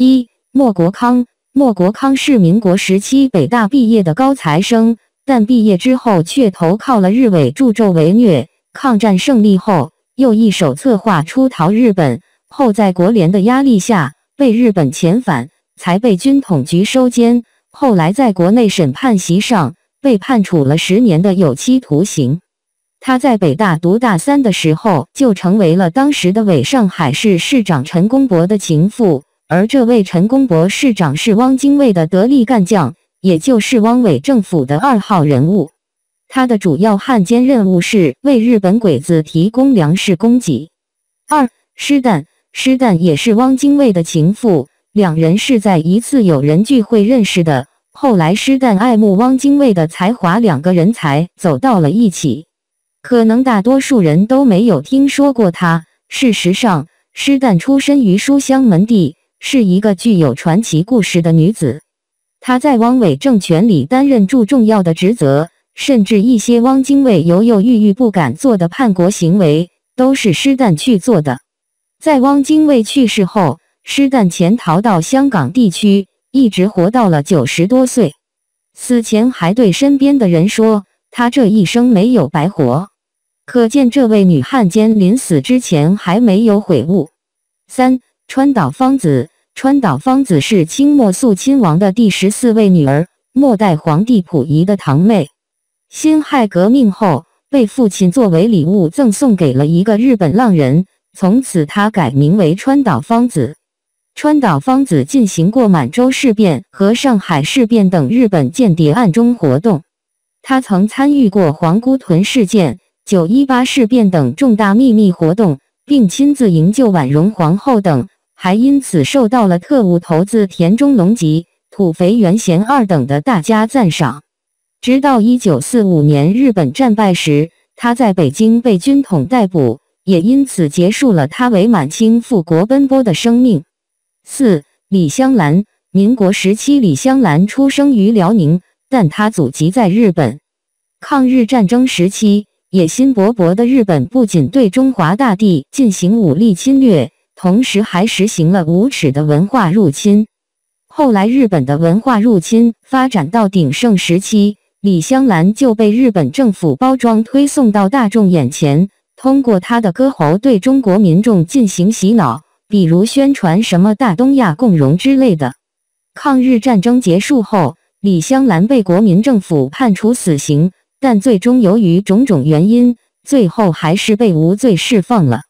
一莫国康，莫国康是民国时期北大毕业的高材生，但毕业之后却投靠了日伪，助纣为虐。抗战胜利后，又一手策划出逃日本，后在国联的压力下被日本遣返，才被军统局收监。后来在国内审判席上被判处了十年的有期徒刑。他在北大读大三的时候，就成为了当时的伪上海市市长陈公博的情妇。而这位陈公博市长是汪精卫的得力干将，也就是汪伪政府的二号人物。他的主要汉奸任务是为日本鬼子提供粮食供给。二施旦，施旦也是汪精卫的情妇，两人是在一次友人聚会认识的。后来施旦爱慕汪精卫的才华，两个人才走到了一起。可能大多数人都没有听说过他。事实上，施旦出身于书香门第。是一个具有传奇故事的女子，她在汪伪政权里担任住重要的职责，甚至一些汪精卫犹犹豫豫不敢做的叛国行为，都是施丹去做的。在汪精卫去世后，施丹潜逃到香港地区，一直活到了九十多岁，死前还对身边的人说：“他这一生没有白活。”可见这位女汉奸临死之前还没有悔悟。三。川岛芳子，川岛芳子是清末肃亲王的第十四位女儿，末代皇帝溥仪的堂妹。辛亥革命后，被父亲作为礼物赠送给了一个日本浪人，从此她改名为川岛芳子。川岛芳子进行过满洲事变和上海事变等日本间谍案中活动，她曾参与过皇姑屯事件、九一八事变等重大秘密活动，并亲自营救婉容皇后等。还因此受到了特务头子田中隆吉、土肥原贤二等的大家赞赏。直到一九四五年日本战败时，他在北京被军统逮捕，也因此结束了他为满清复国奔波的生命。四、李香兰，民国时期，李香兰出生于辽宁，但他祖籍在日本。抗日战争时期，野心勃勃的日本不仅对中华大地进行武力侵略。同时还实行了无耻的文化入侵。后来，日本的文化入侵发展到鼎盛时期，李香兰就被日本政府包装推送到大众眼前，通过她的歌喉对中国民众进行洗脑，比如宣传什么“大东亚共荣”之类的。抗日战争结束后，李香兰被国民政府判处死刑，但最终由于种种原因，最后还是被无罪释放了。